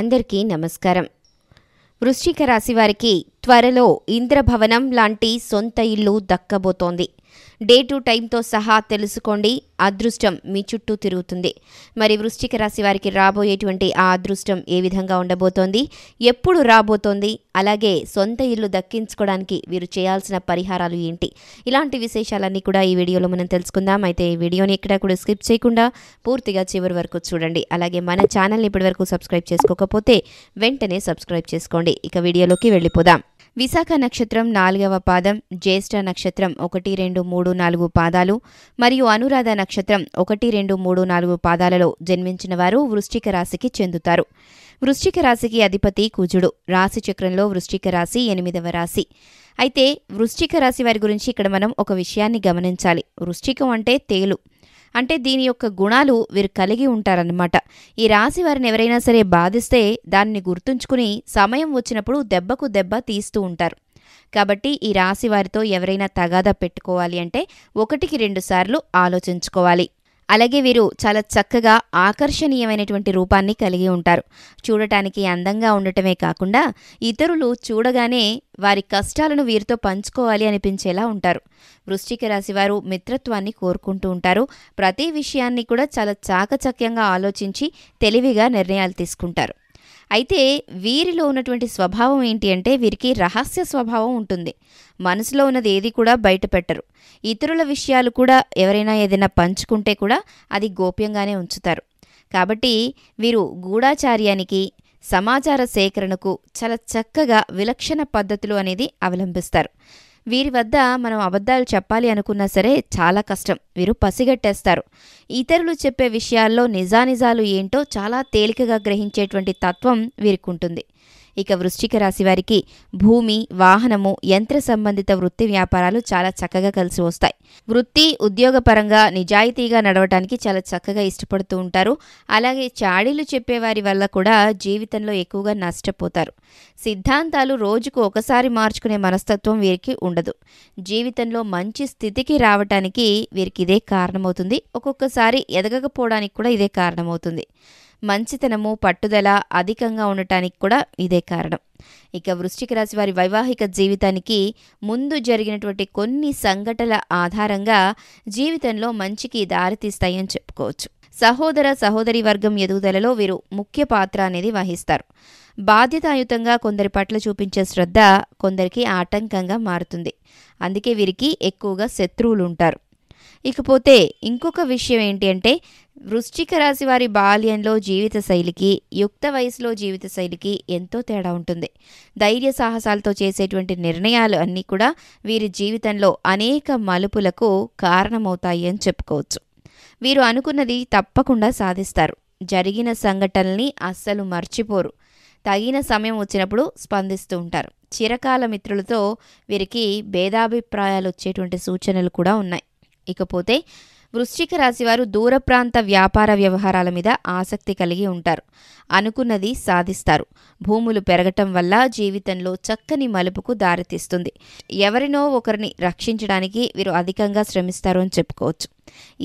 అందరికీ నమస్కారం వృశ్చిక రాశి వారికి త్వరలో ఇంద్రభవనం లాంటి సొంత ఇల్లు దక్కబోతోంది డే టు టైంతో సహా తెలుసుకోండి అదృష్టం మీ చుట్టూ తిరుగుతుంది మరి వృశ్చిక రాశి వారికి రాబోయేటువంటి ఆ అదృష్టం ఏ విధంగా ఉండబోతోంది ఎప్పుడు రాబోతోంది అలాగే సొంత ఇల్లు దక్కించుకోవడానికి వీరు చేయాల్సిన పరిహారాలు ఏంటి ఇలాంటి విశేషాలన్నీ కూడా ఈ వీడియోలో మనం తెలుసుకుందాం అయితే ఈ వీడియోని ఇక్కడ కూడా స్కిప్ చేయకుండా పూర్తిగా చివరి వరకు చూడండి అలాగే మన ఛానల్ని వరకు సబ్స్క్రైబ్ చేసుకోకపోతే వెంటనే సబ్స్క్రైబ్ చేసుకోండి ఇక వీడియోలోకి వెళ్ళిపోదాం విశాఖ నక్షత్రం నాలుగవ పాదం జ్యేష్ఠ నక్షత్రం ఒకటి రెండు మూడు నాలుగు పాదాలు మరియు అనురాధ నక్షత్రం ఒకటి రెండు మూడు నాలుగు పాదాలలో జన్మించిన వారు వృశ్చిక రాశికి చెందుతారు వృశ్చిక రాశికి అధిపతి కుజుడు రాశి చక్రంలో వృశ్చిక రాశి ఎనిమిదవ రాశి అయితే వృశ్చిక రాశి వారి గురించి ఇక్కడ మనం ఒక విషయాన్ని గమనించాలి వృశ్చికం అంటే తేలు అంటే దీని యొక్క గుణాలు వీరు కలిగి ఉంటారన్నమాట ఈ రాశి వారిని ఎవరైనా సరే బాధిస్తే దాన్ని గుర్తుంచుకుని సమయం వచ్చినప్పుడు దెబ్బకు దెబ్బ తీస్తూ ఉంటారు కాబట్టి ఈ రాశి వారితో ఎవరైనా తగాదా పెట్టుకోవాలి అంటే ఒకటికి రెండుసార్లు ఆలోచించుకోవాలి అలాగే వీరు చాలా చక్కగా ఆకర్షణీయమైనటువంటి రూపాన్ని కలిగి ఉంటారు చూడటానికి అందంగా ఉండటమే కాకుండా ఇతరులు చూడగానే వారి కష్టాలను వీరితో పంచుకోవాలి అనిపించేలా ఉంటారు వృష్టిక రాశి వారు మిత్రత్వాన్ని కోరుకుంటూ ఉంటారు ప్రతి విషయాన్ని కూడా చాలా చాకచక్యంగా ఆలోచించి తెలివిగా నిర్ణయాలు తీసుకుంటారు అయితే వీరిలో ఉన్నటువంటి స్వభావం ఏంటి అంటే వీరికి రహస్య స్వభావం ఉంటుంది మనసులో ఉన్నది ఏది కూడా బయట పెట్టరు ఇతరుల విషయాలు కూడా ఎవరైనా ఏదైనా పంచుకుంటే కూడా అది గోప్యంగానే ఉంచుతారు కాబట్టి వీరు గూఢాచార్యానికి సమాచార సేకరణకు చాలా చక్కగా విలక్షణ పద్ధతులు అనేది అవలంబిస్తారు వీరి వద్ద మనం అబద్ధాలు చెప్పాలి అనుకున్నా సరే చాలా కష్టం వీరు పసిగట్టేస్తారు ఇతరులు చెప్పే విషయాల్లో నిజానిజాలు ఏంటో చాలా తేలికగా గ్రహించేటువంటి తత్వం వీరికి ఉంటుంది ఇక వృశ్చిక రాశి వారికి భూమి వాహనము యంత్ర సంబంధిత వృత్తి వ్యాపారాలు చాలా చక్కగా కలిసి వస్తాయి వృత్తి ఉద్యోగపరంగా నిజాయితీగా నడవటానికి చాలా చక్కగా ఇష్టపడుతూ ఉంటారు అలాగే చాడీలు చెప్పేవారి వల్ల కూడా జీవితంలో ఎక్కువగా నష్టపోతారు సిద్ధాంతాలు రోజుకు ఒకసారి మార్చుకునే మనస్తత్వం వీరికి ఉండదు జీవితంలో మంచి స్థితికి రావటానికి వీరికి ఇదే కారణమవుతుంది ఒక్కొక్కసారి ఎదగకపోవడానికి కూడా ఇదే కారణమవుతుంది మంచితనము పట్టుదల అధికంగా ఉండటానికి కూడా ఇదే కారణం ఇక వృశ్చిక రాశి వారి వైవాహిక జీవితానికి ముందు జరిగినటువంటి కొన్ని సంఘటనల ఆధారంగా జీవితంలో మంచికి దారితీస్తాయి అని చెప్పుకోవచ్చు సహోదర సహోదరి వర్గం ఎదుగుదలలో వీరు ముఖ్య పాత్ర అనేది వహిస్తారు బాధ్యతాయుతంగా కొందరి పట్ల చూపించే శ్రద్ధ కొందరికి ఆటంకంగా మారుతుంది అందుకే వీరికి ఎక్కువగా శత్రువులు ఉంటారు ఇకపోతే ఇంకొక విషయం ఏంటి అంటే వృశ్చిక రాశి వారి బాల్యంలో జీవిత శైలికి యుక్త వయసులో జీవిత శైలికి ఎంతో తేడా ఉంటుంది ధైర్య సాహసాలతో చేసేటువంటి నిర్ణయాలు అన్నీ కూడా వీరి జీవితంలో అనేక మలుపులకు కారణమవుతాయి అని చెప్పుకోవచ్చు వీరు అనుకున్నది తప్పకుండా సాధిస్తారు జరిగిన సంఘటనల్ని అస్సలు మర్చిపోరు తగిన సమయం వచ్చినప్పుడు స్పందిస్తూ ఉంటారు చిరకాల మిత్రులతో వీరికి భేదాభిప్రాయాలు వచ్చేటువంటి సూచనలు కూడా ఉన్నాయి ఇకపోతే వృశ్చిక రాశివారు దూర ప్రాంత వ్యాపార వ్యవహారాల మీద ఆసక్తి కలిగి ఉంటారు అనుకున్నది సాధిస్తారు భూములు పెరగటం వల్ల జీవితంలో చక్కని మలుపుకు దారితీస్తుంది ఎవరినో ఒకరిని రక్షించడానికి వీరు అధికంగా శ్రమిస్తారు అని చెప్పుకోవచ్చు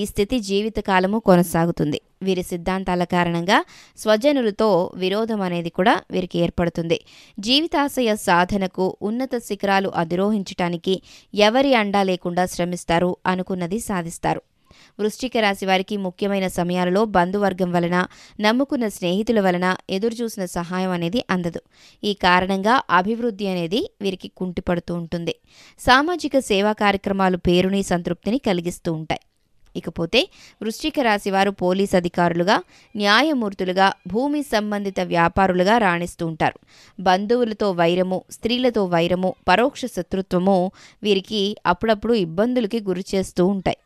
ఈ స్థితి జీవితకాలము కొనసాగుతుంది వీరి సిద్ధాంతాల కారణంగా స్వజనులతో విరోధం అనేది కూడా వీరికి ఏర్పడుతుంది జీవితాశయ సాధనకు ఉన్నత శిఖరాలు అధిరోహించటానికి ఎవరి అండా లేకుండా శ్రమిస్తారు అనుకున్నది సాధిస్తారు వృశ్చిక రాశి వారికి ముఖ్యమైన సమయాలలో బంధువర్గం వలన నమ్ముకున్న స్నేహితుల వలన ఎదురుచూసిన సహాయం అనేది అందదు ఈ కారణంగా అభివృద్ధి అనేది వీరికి కుంటిపడుతూ ఉంటుంది సామాజిక సేవా కార్యక్రమాలు పేరుని సంతృప్తిని కలిగిస్తూ ఉంటాయి ఇకపోతే వృశ్చిక రాశి వారు పోలీస్ అధికారులుగా న్యాయమూర్తులుగా భూమి సంబంధిత వ్యాపారులుగా రాణిస్తూ ఉంటారు బంధువులతో వైరము స్త్రీలతో వైరము పరోక్ష శత్రుత్వము వీరికి అప్పుడప్పుడు ఇబ్బందులకి గురి చేస్తూ ఉంటాయి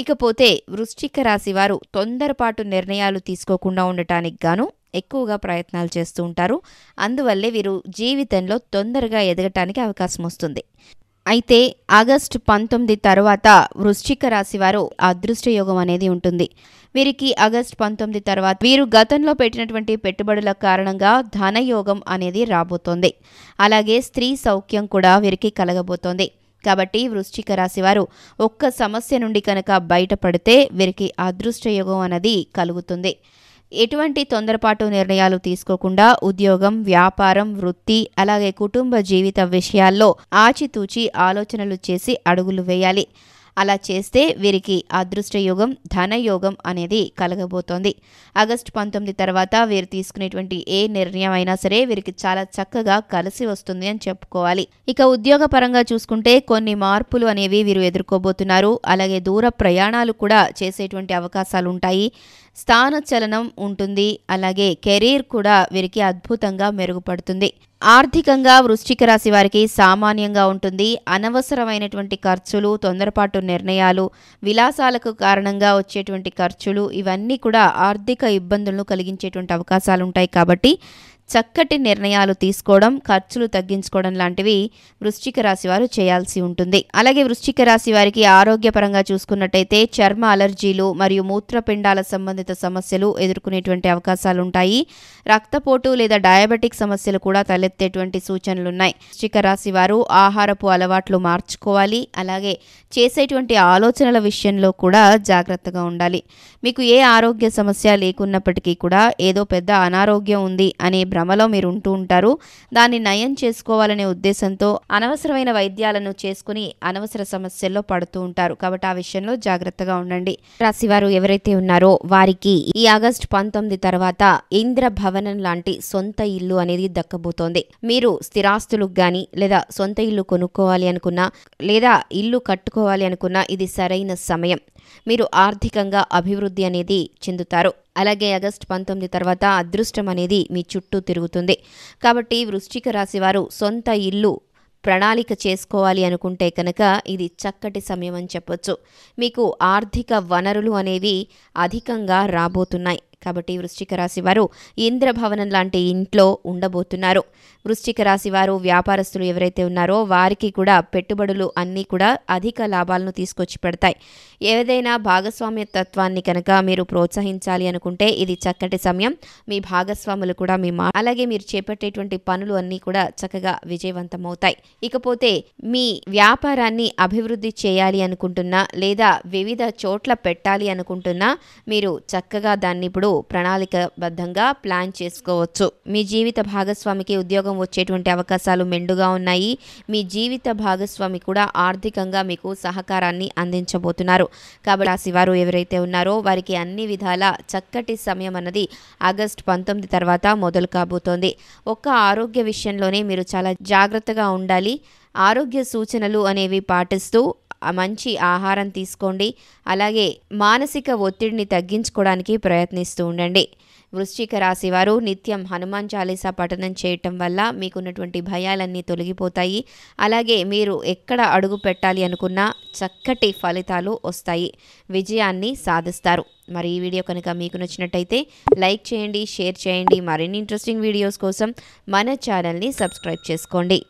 ఇకపోతే వృశ్చిక రాశి వారు తొందరపాటు నిర్ణయాలు తీసుకోకుండా ఉండటానికి గాను ఎక్కువగా ప్రయత్నాలు చేస్తూ ఉంటారు అందువల్లే వీరు జీవితంలో తొందరగా ఎదగటానికి అవకాశం వస్తుంది అయితే ఆగస్టు పంతొమ్మిది తర్వాత వృశ్చిక రాశి వారు అదృష్ట యోగం అనేది ఉంటుంది వీరికి ఆగస్టు పంతొమ్మిది తర్వాత వీరు గతంలో పెట్టినటువంటి పెట్టుబడుల కారణంగా ధనయోగం అనేది రాబోతోంది అలాగే స్త్రీ సౌఖ్యం కూడా వీరికి కలగబోతోంది కాబట్టి వృశ్చిక రాశివారు ఒక్క సమస్య నుండి కనుక బయటపడితే వీరికి అదృష్టయోగం అన్నది కలుగుతుంది ఎటువంటి తొందరపాటు నిర్ణయాలు తీసుకోకుండా ఉద్యోగం వ్యాపారం వృత్తి అలాగే కుటుంబ జీవిత విషయాల్లో ఆచితూచి ఆలోచనలు చేసి అడుగులు వేయాలి అలా చేస్తే వీరికి అదృష్టయోగం ధనయోగం అనేది కలగబోతోంది ఆగస్టు పంతొమ్మిది తర్వాత వీరు తీసుకునేటువంటి ఏ నిర్ణయం అయినా సరే వీరికి చాలా చక్కగా కలిసి వస్తుంది అని చెప్పుకోవాలి ఇక ఉద్యోగ పరంగా చూసుకుంటే కొన్ని మార్పులు అనేవి వీరు ఎదుర్కోబోతున్నారు అలాగే దూర ప్రయాణాలు కూడా చేసేటువంటి అవకాశాలు ఉంటాయి స్థాన చలనం ఉంటుంది అలాగే కెరీర్ కూడా వీరికి అద్భుతంగా మెరుగుపడుతుంది ఆర్థికంగా వృశ్చిక రాశి వారికి సామాన్యంగా ఉంటుంది అనవసరమైనటువంటి ఖర్చులు తొందరపాటు నిర్ణయాలు విలాసాలకు కారణంగా వచ్చేటువంటి ఖర్చులు ఇవన్నీ కూడా ఆర్థిక ఇబ్బందులను కలిగించేటువంటి అవకాశాలు ఉంటాయి కాబట్టి చక్కటి నిర్ణయాలు తీసుకోవడం ఖర్చులు తగ్గించుకోవడం లాంటివి వృశ్చిక రాశి వారు చేయాల్సి ఉంటుంది అలాగే వృశ్చిక రాశి వారికి ఆరోగ్యపరంగా చూసుకున్నట్టయితే చర్మ అలర్జీలు మరియు మూత్రపిండాల సంబంధిత సమస్యలు ఎదుర్కొనేటువంటి అవకాశాలు ఉంటాయి రక్తపోటు లేదా డయాబెటిక్ సమస్యలు కూడా తలెత్తేటువంటి సూచనలున్నాయి వృశ్చిక రాశి వారు ఆహారపు అలవాట్లు మార్చుకోవాలి అలాగే చేసేటువంటి ఆలోచనల విషయంలో కూడా జాగ్రత్తగా ఉండాలి మీకు ఏ ఆరోగ్య సమస్య లేకున్నప్పటికీ కూడా ఏదో పెద్ద అనారోగ్యం ఉంది అనే భ్రమ భ్రమలో మీరు ఉంటూ ఉంటారు దాన్ని నయం చేసుకోవాలనే ఉద్దేశంతో అనవసరమైన వైద్యాలను చేసుకుని అనవసర సమస్యల్లో పడుతూ ఉంటారు కాబట్టి ఆ విషయంలో జాగ్రత్తగా ఉండండి రాశివారు ఎవరైతే ఉన్నారో వారికి ఈ ఆగస్టు పంతొమ్మిది తర్వాత ఇంద్ర భవనం లాంటి సొంత ఇల్లు అనేది దక్కబోతోంది మీరు స్థిరాస్తులకు గాని లేదా సొంత ఇల్లు కొనుక్కోవాలి అనుకున్నా లేదా ఇల్లు కట్టుకోవాలి అనుకున్నా ఇది సరైన సమయం మీరు ఆర్థికంగా అభివృద్ధి అనేది చెందుతారు అలాగే ఆగస్టు పంతొమ్మిది తర్వాత అదృష్టం అనేది మీ చుట్టూ తిరుగుతుంది కాబట్టి వృశ్చిక రాశివారు సొంత ఇల్లు ప్రణాళిక చేసుకోవాలి అనుకుంటే కనుక ఇది చక్కటి సమయం అని చెప్పొచ్చు మీకు ఆర్థిక వనరులు అనేవి అధికంగా రాబోతున్నాయి కాబట్టి వృశ్చిక రాశి వారు ఇంద్రభవనం లాంటి ఇంట్లో ఉండబోతున్నారు వృశ్చిక రాశి వారు వ్యాపారస్తులు ఎవరైతే ఉన్నారో వారికి కూడా పెట్టుబడులు అన్నీ కూడా అధిక లాభాలను తీసుకొచ్చి పెడతాయి ఏదైనా భాగస్వామ్య తత్వాన్ని కనుక మీరు ప్రోత్సహించాలి అనుకుంటే ఇది చక్కటి సమయం మీ భాగస్వాములు కూడా మీ మా అలాగే మీరు చేపట్టేటువంటి పనులు అన్నీ కూడా చక్కగా విజయవంతమవుతాయి ఇకపోతే మీ వ్యాపారాన్ని అభివృద్ధి చేయాలి అనుకుంటున్నా లేదా వివిధ చోట్ల పెట్టాలి అనుకుంటున్నా మీరు చక్కగా దాన్ని ఇప్పుడు ప్రణాళికబద్ధంగా ప్లాన్ చేసుకోవచ్చు మీ జీవిత భాగస్వామికి ఉద్యోగం వచ్చేటువంటి అవకాశాలు మెండుగా ఉన్నాయి మీ జీవిత భాగస్వామి కూడా ఆర్థికంగా మీకు సహకారాన్ని అందించబోతున్నారు కాబట్టి రాశివారు ఎవరైతే ఉన్నారో వారికి అన్ని విధాల చక్కటి సమయం అన్నది ఆగస్ట్ పంతొమ్మిది తర్వాత మొదలు కాబోతోంది ఒక్క ఆరోగ్య విషయంలోనే మీరు చాలా జాగ్రత్తగా ఉండాలి ఆరోగ్య సూచనలు అనేవి పాటిస్తూ మంచి ఆహారం తీసుకోండి అలాగే మానసిక ఒత్తిడిని తగ్గించుకోవడానికి ప్రయత్నిస్తూ ఉండండి వృశ్చిక రాశి వారు నిత్యం హనుమాన్ చాలీసా పఠనం చేయటం వల్ల మీకున్నటువంటి భయాలన్నీ తొలగిపోతాయి అలాగే మీరు ఎక్కడ అడుగు పెట్టాలి అనుకున్నా చక్కటి ఫలితాలు వస్తాయి విజయాన్ని సాధిస్తారు మరి ఈ వీడియో కనుక మీకు నచ్చినట్టయితే లైక్ చేయండి షేర్ చేయండి మరిన్ని ఇంట్రెస్టింగ్ వీడియోస్ కోసం మన ఛానల్ని సబ్స్క్రైబ్ చేసుకోండి